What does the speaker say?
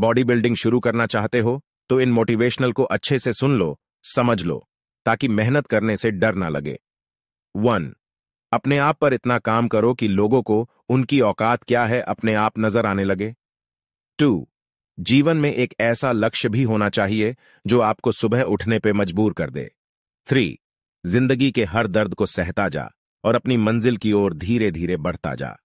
body building शुरू करना चाहते हो तो इन मोटिवेशनल को अच्छे से सुन लो समझ लो ताकि मेहनत करने से डर ना लगे वन अपने आप पर इतना काम करो कि लोगों को उनकी औकात क्या है अपने आप नजर आने लगे टू जीवन में एक ऐसा लक्ष्य भी होना चाहिए जो आपको सुबह उठने पे मजबूर कर दे थ्री जिंदगी के हर दर्द को सहता जा और अपनी मंजिल की ओर धीरे धीरे बढ़ता जा